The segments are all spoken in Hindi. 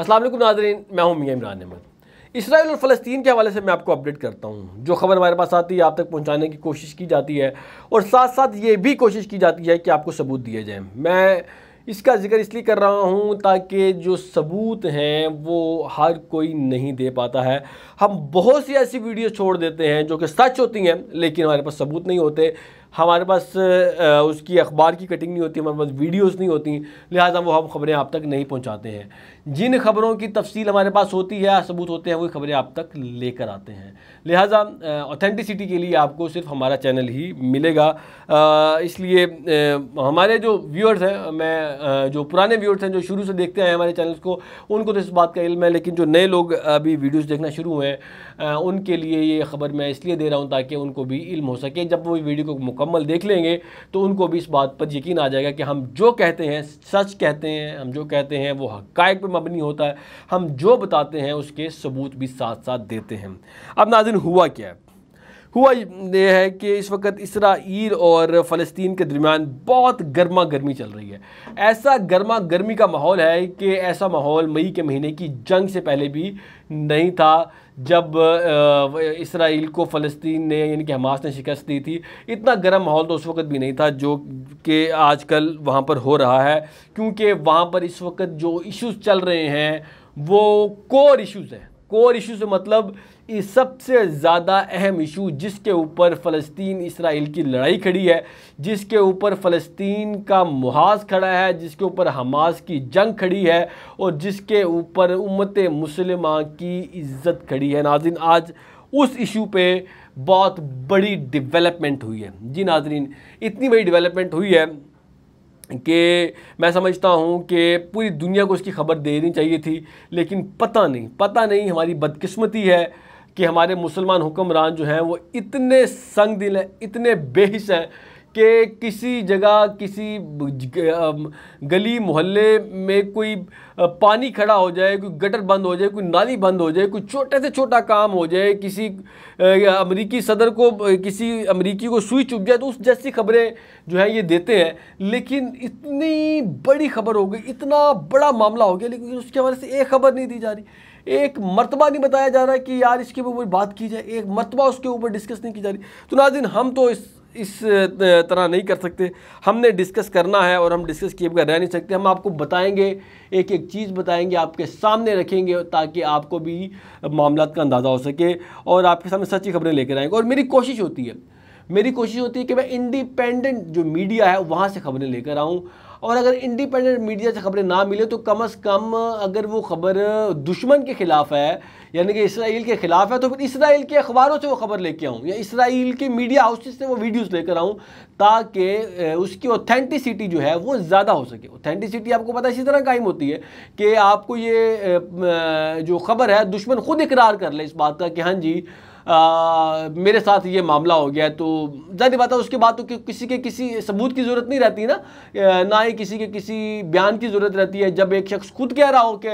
असलम नाजरीन मैं हूँ मियाँ इमरान अहमद इसराइल और फ़लस्तीन के हवाले से मैं आपको अपडेट करता हूँ जो खबर हमारे पास आती है आप तक पहुँचाने की कोशिश की जाती है और साथ साथ ये भी कोशिश की जाती है कि आपको सबूत दिए जाएँ मैं इसका जिक्र इसलिए कर रहा हूँ ताकि जो सबूत हैं वो हर कोई नहीं दे पाता है हम बहुत सी ऐसी वीडियो छोड़ देते हैं जो कि सच होती हैं लेकिन हमारे पास सबूत नहीं होते हमारे पास उसकी अखबार की कटिंग नहीं होती हमारे पास वीडियोस नहीं होती लिहाजा वो हम खबरें आप तक नहीं पहुंचाते हैं जिन खबरों की तफसील हमारे पास होती है सबूत होते हैं वही खबरें आप तक लेकर आते हैं लिहाजा ऑथेंटिसिटी के लिए आपको सिर्फ हमारा चैनल ही मिलेगा इसलिए हमारे जो व्यूअर्स हैं मैं जो पुराने व्यूअर्स हैं जो शुरू से देखते हैं हमारे चैनल्स को उनको तो इस बात का इल्म है लेकिन जो नए लोग अभी वीडियोज़ देखना शुरू हुए हैं उनके लिए ये खबर मैं इसलिए दे रहा हूँ ताकि उनको भी इल्म हो सके जब वो वीडियो को मुकम्मल देख लेंगे तो उनको भी इस बात पर यकीन आ जाएगा कि हम जो कहते हैं सच कहते हैं हम जो कहते हैं वो हक़ पर मबनी होता है हम जो बताते हैं उसके सबूत भी साथ साथ देते हैं अब नाजिन हुआ क्या है हुआ यह है कि इस वक्त इसराइल और फ़लस्तीन के दरमियान बहुत गर्मा गर्मी चल रही है ऐसा गर्मा गर्मी का माहौल है कि ऐसा माहौल मई के महीने की जंग से पहले भी नहीं था जब इसराइल को फ़लस्तीन ने यानी कि हमास ने शिकस्त दी थी इतना गर्म माहौल तो उस वक्त भी नहीं था जो कि आजकल वहाँ पर हो रहा है क्योंकि वहाँ पर इस वक्त जो इश्यूज़ चल रहे हैं वो कोर इश्यूज़ हैं कोर इशू से मतलब इस सबसे ज़्यादा अहम इशू जिसके ऊपर फ़लस्तीन इसराइल की लड़ाई खड़ी है जिसके ऊपर फ़लस्तीन का मुहाज खड़ा है जिसके ऊपर हमास की जंग खड़ी है और जिसके ऊपर उम्मत मुसलम की इज़्ज़त खड़ी है नाजिन आज उस इशू पे बहुत बड़ी डेवलपमेंट हुई है जी नाजरीन इतनी बड़ी डेवलपमेंट हुई है कि मैं समझता हूँ कि पूरी दुनिया को उसकी खबर देनी चाहिए थी लेकिन पता नहीं पता नहीं हमारी बदकिस्मती है कि हमारे मुसलमान हुक्मरान जो हैं वो इतने संग दिल हैं इतने बेहिस हैं कि किसी जगह किसी गली मोहल्ले में कोई पानी खड़ा हो जाए कोई गटर बंद हो जाए कोई नाली बंद हो जाए कोई छोटे से छोटा काम हो जाए किसी अमरीकी सदर को किसी अमरीकी को सुई चुप जाए तो उस जैसी खबरें जो है ये देते हैं लेकिन इतनी बड़ी खबर हो गई इतना बड़ा मामला हो गया लेकिन उसके हवाले से एक खबर नहीं दी जा रही एक मरतबा नहीं बताया जा रहा है कि यार इसके ऊपर बात की जाए एक मरतबा उसके ऊपर डिस्कस नहीं की जा रही तो नाजिन हम तो इस इस तरह नहीं कर सकते हमने डिस्कस करना है और हम डिस्कस किए बगैर रह नहीं सकते हम आपको बताएंगे एक एक चीज़ बताएंगे आपके सामने रखेंगे ताकि आपको भी मामला का अंदाज़ा हो सके और आपके सामने सच्ची खबरें लेकर आएंगे और मेरी कोशिश होती है मेरी कोशिश होती है कि मैं इंडिपेंडेंट जो मीडिया है वहाँ से खबरें लेकर आऊँ और अगर इंडिपेंडेंट मीडिया से खबरें ना मिले तो कम अज़ कम अगर वो खबर दुश्मन के ख़िलाफ़ है यानी कि इसराइल के ख़िलाफ़ है तो फिर इसराइल के अखबारों से वो खबर लेके आऊँ या इसराइल के मीडिया हाउसेज से वो वीडियोस लेकर आऊँ ताकि उसकी ऑथेंटिसिटी जो है वो ज़्यादा हो सके ऑथेंटिसिटी आपको पता इसी तरह कायम होती है कि आपको ये जो खबर है दुश्मन खुद इकरार कर ले इस बात का कि हाँ जी मेरे साथ ये मामला हो गया तो जाहिर बात है उसके बाद तो कि, किसी के किसी सबूत की ज़रूरत नहीं रहती ना ना ही किसी के किसी बयान की ज़रूरत रहती है जब एक शख्स खुद कह रहा हो कि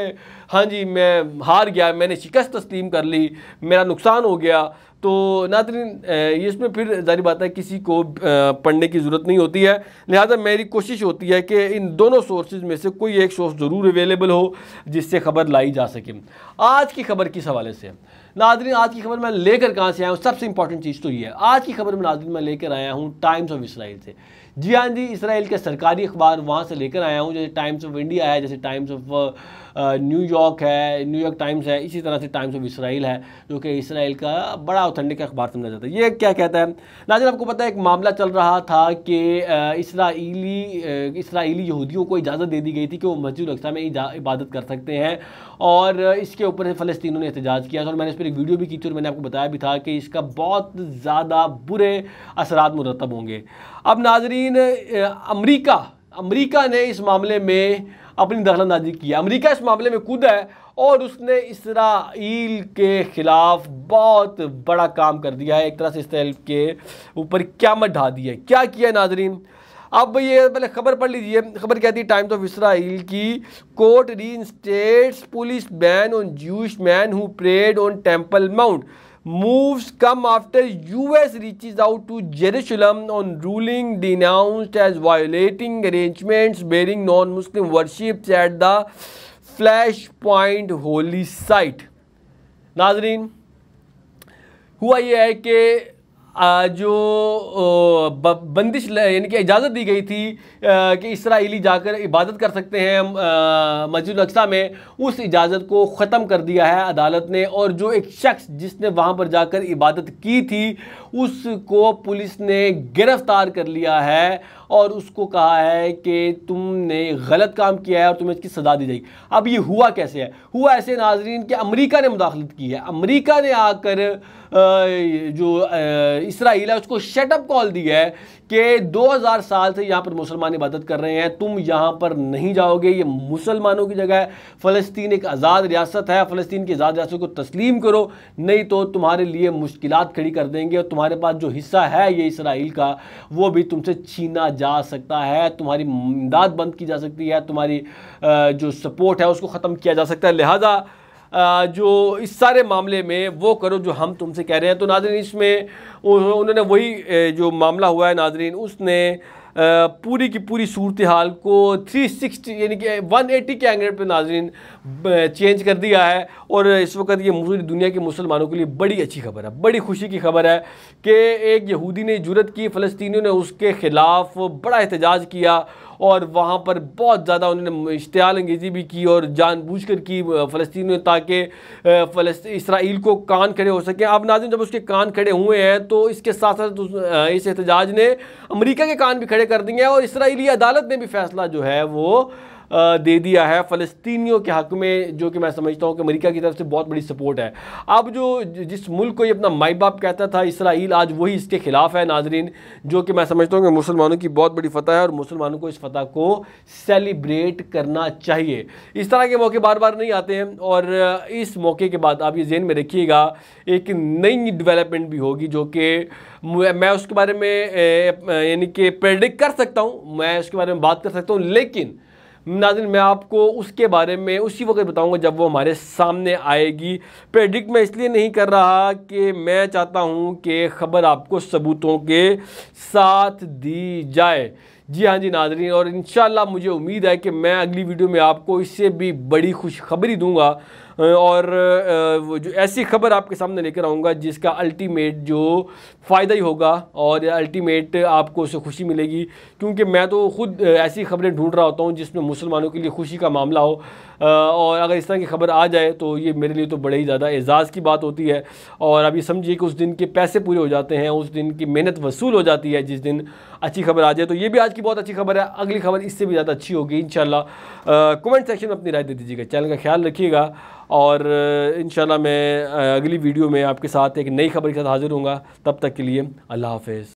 हाँ जी मैं हार गया मैंने शिकस्त तस्लीम कर ली मेरा नुकसान हो गया तो नादरीन इसमें फिर जारी बात है किसी को पढ़ने की ज़रूरत नहीं होती है लिहाजा मेरी कोशिश होती है कि इन दोनों सोर्सेज में से कोई एक सोर्स ज़रूर अवेलेबल हो जिससे ख़बर लाई जा सके आज की खबर किस हवाले से नादरी आज की खबर मैं लेकर कहाँ से आया हूँ सबसे इंपॉर्टेंट चीज़ तो ये है आज की खबर में नादरी मैं लेकर आया हूँ टाइम्स ऑफ इसराइल से जी हाँ जी इसराइल के सरकारी अखबार वहाँ से लेकर आया हूँ जैसे टाइम्स ऑफ इंडिया आया जैसे टाइम्स ऑफ न्यूयॉर्क है न्यूयॉर्क टाइम्स है इसी तरह से टाइम्स ऑफ इसराइल है जो कि इसराइल का बड़ा ऑथेंटिक अखबार समझा जाता है ये क्या कहता है नाजिर आपको पता है एक मामला चल रहा था कि इसराइली इसराइली यहूदियों को इजाज़त दे दी गई थी कि वो मस्जिद अक्सा में इबादत कर सकते हैं और इसके ऊपर फ़लस्तिनों ने एहतजाज किया था और मैंने इस पर एक वीडियो भी की थी और मैंने आपको बताया भी था कि इसका बहुत ज़्यादा बुरे असरात मुरतब होंगे अब नाजरीन अमरीका अमरीका ने इस मामले में अपनी दखलंदाजी की अमेरिका इस मामले में कूदा है और उसने इसराइल के ख़िलाफ़ बहुत बड़ा काम कर दिया है एक तरह से इसराइल के ऊपर क्या मत ढा दी है क्या किया नाजरीन अब ये पहले खबर पढ़ लीजिए खबर कहती है टाइम्स ऑफ इसराइल की court reinstates police ban on Jewish man who prayed on Temple Mount moves come after US reaches out to Jerusalem on ruling denounced as violating arrangements bearing non-Muslim worship at the flashpoint holy site नाजरीन हुआ यह है कि जो बंदिश यानी कि इजाज़त दी गई थी कि इसराइली जाकर इबादत कर सकते हैं मस्जिद अक्सा में उस इजाज़त को ख़त्म कर दिया है अदालत ने और जो एक शख्स जिसने वहाँ पर जाकर इबादत की थी उसको पुलिस ने गिरफ़्तार कर लिया है और उसको कहा है कि तुमने गलत काम किया है और तुम्हें इसकी सज़ा दी जाएगी अब ये हुआ कैसे है हुआ ऐसे नाजरीन कि अमरीका ने मुदाखलत की है अमरीका ने आकर जो इसराइल है उसको शटअप कॉल दिया है कि 2000 साल से यहाँ पर मुसलमान इबादत कर रहे हैं तुम यहाँ पर नहीं जाओगे ये मुसलमानों की जगह है फ़लस्तीन एक आज़ाद रियासत है फ़लस्तीन की आज़ाद रियासत को तस्लीम करो नहीं तो तुम्हारे लिए मुश्किल खड़ी कर देंगे और तुम्हारे पास जो हिस्सा है ये इसराइल का वो भी तुमसे छीना जा सकता है तुम्हारी इमदाद बंद की जा सकती है तुम्हारी जो सपोर्ट है उसको ख़त्म किया जा सकता है लिहाजा जो इस सारे मामले में वो करो जो हम तुमसे कह रहे हैं तो नाजरीन इसमें उन्होंने वही जो मामला हुआ है नाजरीन उसने पूरी की पूरी सूरत हाल को 360 यानी कि 180 के एंगल पर नाजरीन चेंज कर दिया है और इस वक्त ये पूरी दुनिया के मुसलमानों के लिए बड़ी अच्छी खबर है बड़ी खुशी की खबर है कि एक यहूदी ने जरूरत की फ़लस्तियों ने उसके ख़िलाफ़ बड़ा एहतजाज किया और वहाँ पर बहुत ज़्यादा उन्होंने इश्तियाल अंगेज़ी भी की और जानबूझ कर की फलस्तियों ने ताकि इसराइल को कान खड़े हो सकें अब नाजिन जब उसके कान खड़े हुए हैं तो इसके साथ साथ इस एहतजाज ने अमरीका के कान भी खड़े खड़े कर दिए और इसराइली अदालत ने भी फैसला जो है वो दे दिया है फ़लस्तियों के हक़ में जो कि मैं समझता हूँ कि अमेरिका की तरफ से बहुत बड़ी सपोर्ट है अब जो जिस मुल्क को ये अपना माई बाप कहता था इसराइल आज वही इसके ख़िलाफ़ है नाजरीन जो कि मैं समझता हूँ कि मुसलमानों की बहुत बड़ी फ़तह है और मुसलमानों को इस फ़तह को सेलिब्रेट करना चाहिए इस तरह के मौके बार बार नहीं आते हैं और इस मौके के बाद आप ये जेन में रखिएगा एक नई डेवलपमेंट भी होगी जो कि मैं उसके बारे में यानी कि प्रेडिक्ट कर सकता हूँ मैं उसके बारे में बात कर सकता हूँ लेकिन नाजिन मैं आपको उसके बारे में उसी वक्त बताऊंगा जब वो हमारे सामने आएगी प्रेडिक्ट मैं इसलिए नहीं कर रहा कि मैं चाहता हूं कि ख़बर आपको सबूतों के साथ दी जाए जी हाँ जी नाजरीन और इन मुझे उम्मीद है कि मैं अगली वीडियो में आपको इससे भी बड़ी खुशखबरी दूंगा और जो ऐसी खबर आपके सामने लेकर आऊँगा जिसका अल्टीमेट जो फ़ायदा ही होगा और अल्टीमेट आपको उससे खुशी मिलेगी क्योंकि मैं तो खुद ऐसी खबरें ढूंढ रहा होता हूँ जिसमें मुसलमानों के लिए खुशी का मामला हो और अगर इस तरह की खबर आ जाए तो ये मेरे लिए तो बड़े ही ज़्यादा एजाज़ की बात होती है और अभी समझिए कि उस दिन के पैसे पूरे हो जाते हैं उस दिन की मेहनत वसूल हो जाती है जिस दिन अच्छी खबर आ जाए तो ये भी आज की बहुत अच्छी खबर है अगली खबर इससे भी ज़्यादा अच्छी होगी इन कमेंट सेक्शन में अपनी राय दे दीजिएगा चैनल का ख्याल रखिएगा और इन मैं अगली वीडियो में आपके साथ एक नई खबर के साथ हाज़िर हूँ तब तक के लिए अल्लाह हाफ